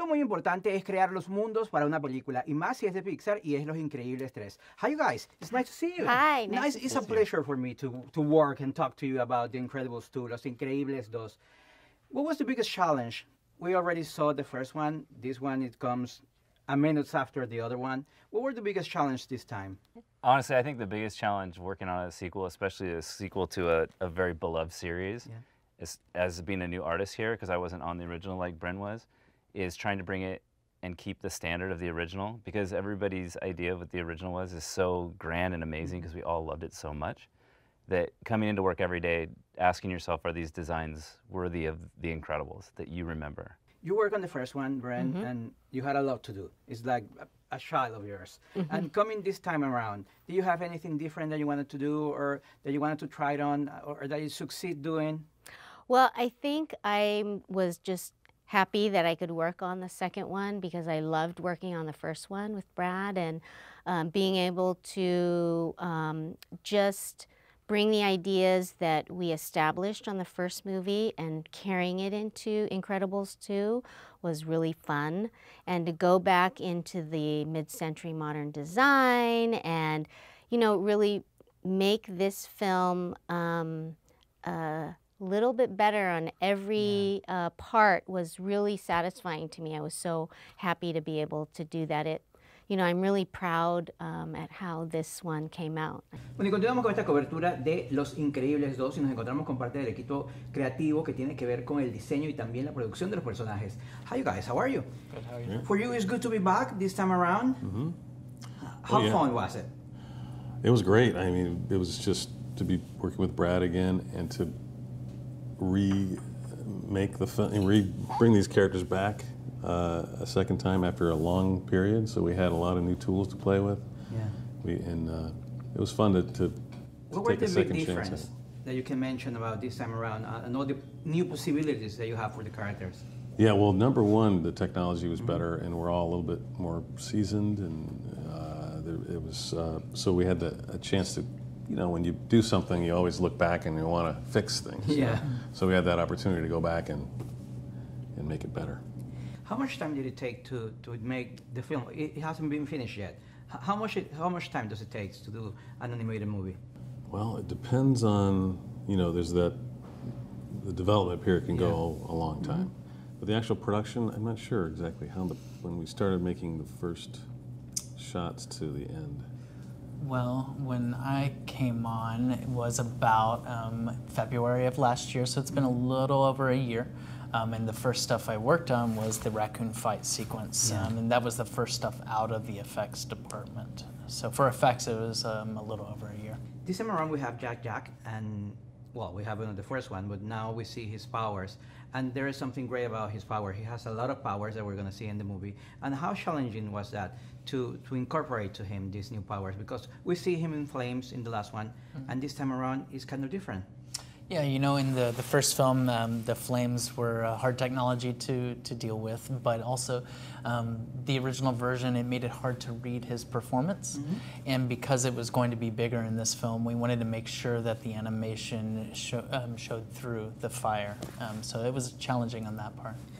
Algo muy importante es crear los mundos para una película, y más si es de Pixar y es Los Increíbles 3. Hi, you guys. It's nice to see you. Hi. Nice, nice It's a pleasure for me to, to work and talk to you about The Incredibles 2, Los Increíbles 2. What was the biggest challenge? We already saw the first one. This one, it comes a minutes after the other one. What were the biggest challenge this time? Honestly, I think the biggest challenge working on a sequel, especially a sequel to a, a very beloved series, yeah. is as being a new artist here, because I wasn't on the original like Bren was is trying to bring it and keep the standard of the original because everybody's idea of what the original was is so grand and amazing because mm-hmm. we all loved it so much that coming into work every day asking yourself are these designs worthy of the incredibles that you remember you work on the first one Bren, mm-hmm. and you had a lot to do it's like a child of yours mm-hmm. and coming this time around do you have anything different that you wanted to do or that you wanted to try it on or that you succeed doing well i think i was just happy that I could work on the second one because I loved working on the first one with Brad and um, being able to um, just bring the ideas that we established on the first movie and carrying it into Incredibles 2 was really fun. And to go back into the mid-century modern design and, you know, really make this film um, uh, little bit better on every yeah. uh, part was really satisfying to me. I was so happy to be able to do that. It, you know, I'm really proud um, at how this one came out. Bueno, y continuamos con esta cobertura de Los Increíbles 2 y nos encontramos con parte del equipo creativo que tiene que ver con el diseño y también la producción de los personajes. Hi, you guys. How are you? Good. How are you? For you, it's good to be back this time around. Mm -hmm. How oh, yeah. fun was it? It was great. I mean, it was just to be working with Brad again and to remake the film, re bring these characters back uh, a second time after a long period. So we had a lot of new tools to play with. Yeah. We and uh, it was fun to, to, to take a second chance. That you can mention about this time around uh, and all the new possibilities that you have for the characters. Yeah, well, number one, the technology was mm -hmm. better, and we're all a little bit more seasoned, and uh, there, it was uh, so we had the, a chance to you know, when you do something, you always look back and you want to fix things. Yeah. So we had that opportunity to go back and and make it better. How much time did it take to, to make the film? It hasn't been finished yet. How much it, how much time does it take to do an animated movie? Well, it depends on you know. There's that the development period can yeah. go a long mm-hmm. time, mm-hmm. but the actual production, I'm not sure exactly how the when we started making the first shots to the end. Well, when I came on, it was about um, February of last year, so it's been a mm-hmm. little over a year. Um, and the first stuff I worked on was the raccoon fight sequence, yeah. um, and that was the first stuff out of the effects department. So for effects, it was um, a little over a year. This time around, we have Jack Jack, and well, we have it on the first one, but now we see his powers. And there is something great about his power. He has a lot of powers that we're going to see in the movie. And how challenging was that to, to incorporate to him these new powers? Because we see him in flames in the last one, mm-hmm. and this time around is kind of different. Yeah, you know, in the, the first film, um, the flames were a hard technology to, to deal with, but also um, the original version, it made it hard to read his performance. Mm -hmm. And because it was going to be bigger in this film, we wanted to make sure that the animation show, um, showed through the fire. Um, so it was challenging on that part.